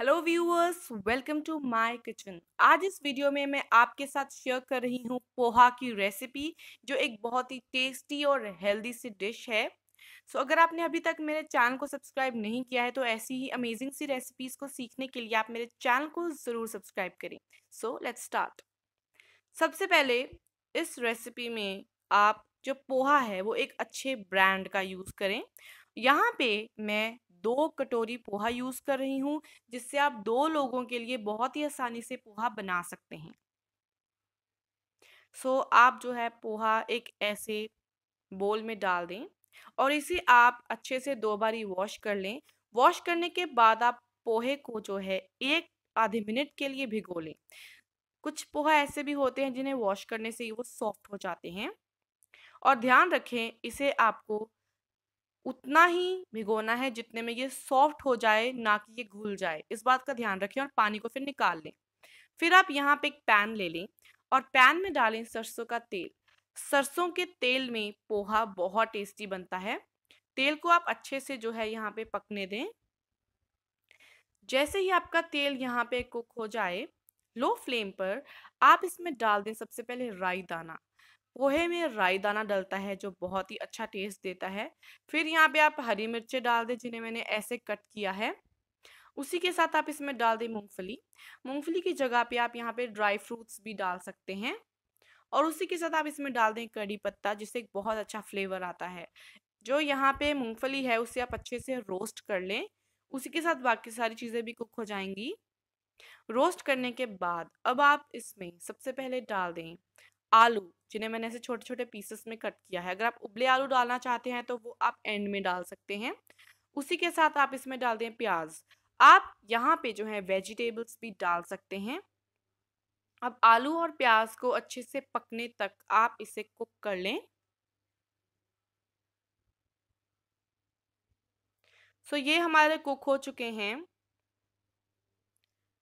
hello viewers welcome to my kitchen आज इस video में मैं आपके साथ शेयर कर रही हूँ पोहा की रेसिपी जो एक बहुत ही टेस्टी और हेल्दी सी डिश है सो so, अगर आपने अभी तक मेरे चैनल को सब्सक्राइब नहीं किया है तो ऐसी ही अमेजिंग सी रेसिपीज़ को सीखने के लिए आप मेरे चैनल को ज़रूर सब्सक्राइब करें सो लेट स्टार्ट सबसे पहले इस रेसिपी में आप जो पोहा है वो एक अच्छे ब्रांड का यूज़ करें यहाँ पे मैं दो कटोरी पोहा यूज़ कर रही हूँ जिससे आप दो लोगों के लिए बहुत ही आसानी से पोहा बना सकते हैं सो so, आप जो है पोहा एक ऐसे बोल में डाल दें और इसे आप अच्छे से दो बारी वॉश कर लें वॉश करने के बाद आप पोहे को जो है एक आधे मिनट के लिए भिगो लें कुछ पोहा ऐसे भी होते हैं जिन्हें वॉश करने से ही वो सॉफ्ट हो जाते हैं और ध्यान रखें इसे आपको उतना ही भिगोना है जितने में ये सॉफ्ट हो जाए ना कि ये घुल जाए इस बात का ध्यान रखें और पानी को फिर निकाल लें फिर आप यहाँ पे एक पैन ले लें और पैन में डालें सरसों का तेल सरसों के तेल में पोहा बहुत टेस्टी बनता है तेल को आप अच्छे से जो है यहाँ पे पकने दें जैसे ही आपका तेल यहाँ पे कुक हो जाए लो फ्लेम पर आप इसमें डाल दें सबसे पहले राई दाना पोहे में राई दाना डलता है जो बहुत ही अच्छा टेस्ट देता है फिर यहाँ पे आप हरी मिर्चें डाल दें जिन्हें मैंने ऐसे कट किया है उसी के साथ आप इसमें डाल दें मूंगफली मूंगफली की जगह पे आप यहाँ पे ड्राई फ्रूट्स भी डाल सकते हैं और उसी के साथ आप इसमें डाल दें कड़ी पत्ता जिससे एक बहुत अच्छा फ्लेवर आता है जो यहाँ पे मूंगफली है उसे आप अच्छे से रोस्ट कर लें उसी के साथ बाकी सारी चीज़ें भी कुक हो जाएंगी रोस्ट करने के बाद अब आप इसमें सबसे पहले डाल दें आलू जिन्हें मैंने ऐसे छोटे छोटे पीसेस में कट किया है अगर आप उबले आलू डालना चाहते हैं तो वो आप एंड में डाल सकते हैं उसी के साथ आप इसमें डाल दें प्याज आप यहाँ पे जो है वेजिटेबल्स भी डाल सकते हैं अब आलू और प्याज को अच्छे से पकने तक आप इसे कुक कर लें सो so, ये हमारे कुक हो चुके हैं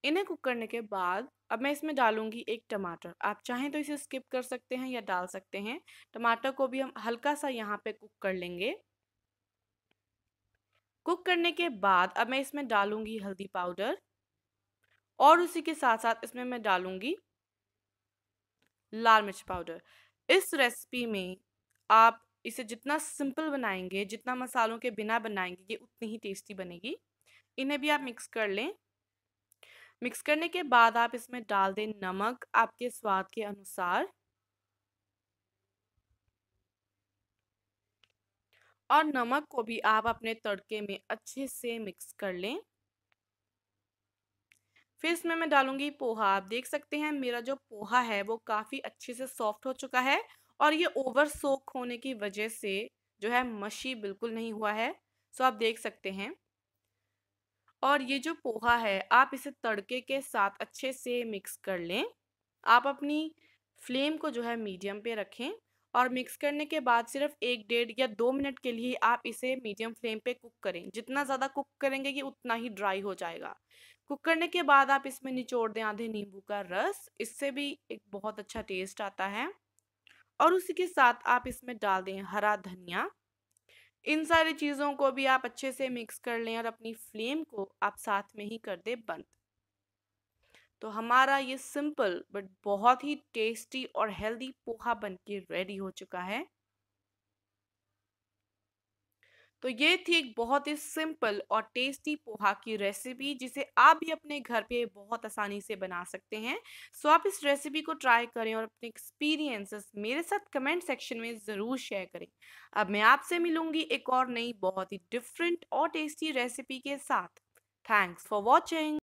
इन्हें कुक करने के बाद अब मैं इसमें डालूंगी एक टमाटर आप चाहें तो इसे स्किप कर सकते हैं या डाल सकते हैं टमाटर को भी हम हल्का सा यहाँ पे कुक कर लेंगे कुक करने के बाद अब मैं इसमें डालूंगी हल्दी पाउडर और उसी के साथ साथ इसमें मैं डालूंगी लाल मिर्च पाउडर इस रेसिपी में आप इसे जितना सिंपल बनाएंगे जितना मसालों के बिना बनाएंगे ये उतनी ही टेस्टी बनेगी इन्हें भी आप मिक्स कर लें मिक्स करने के बाद आप इसमें डाल दें नमक आपके स्वाद के अनुसार और नमक को भी आप अपने तड़के में अच्छे से मिक्स कर लें फिर इसमें मैं डालूंगी पोहा आप देख सकते हैं मेरा जो पोहा है वो काफ़ी अच्छे से सॉफ्ट हो चुका है और ये ओवर सोक होने की वजह से जो है मशी बिल्कुल नहीं हुआ है सो आप देख सकते हैं और ये जो पोहा है आप इसे तड़के के साथ अच्छे से मिक्स कर लें आप अपनी फ्लेम को जो है मीडियम पे रखें और मिक्स करने के बाद सिर्फ एक डेढ़ या दो मिनट के लिए आप इसे मीडियम फ्लेम पे कुक करें जितना ज़्यादा कुक करेंगे कि उतना ही ड्राई हो जाएगा कुक करने के बाद आप इसमें निचोड़ दें आधे नींबू का रस इससे भी एक बहुत अच्छा टेस्ट आता है और उसी के साथ आप इसमें डाल दें हरा धनिया इन सारी चीज़ों को भी आप अच्छे से मिक्स कर लें और अपनी फ्लेम को आप साथ में ही कर दें बंद तो हमारा ये सिंपल बट बहुत ही टेस्टी और हेल्दी पोहा बनके रेडी हो चुका है तो ये थी एक बहुत ही सिंपल और टेस्टी पोहा की रेसिपी जिसे आप भी अपने घर पे बहुत आसानी से बना सकते हैं सो आप इस रेसिपी को ट्राई करें और अपने एक्सपीरियंसेस मेरे साथ कमेंट सेक्शन में ज़रूर शेयर करें अब मैं आपसे मिलूंगी एक और नई बहुत ही डिफरेंट और टेस्टी रेसिपी के साथ थैंक्स फॉर वॉचिंग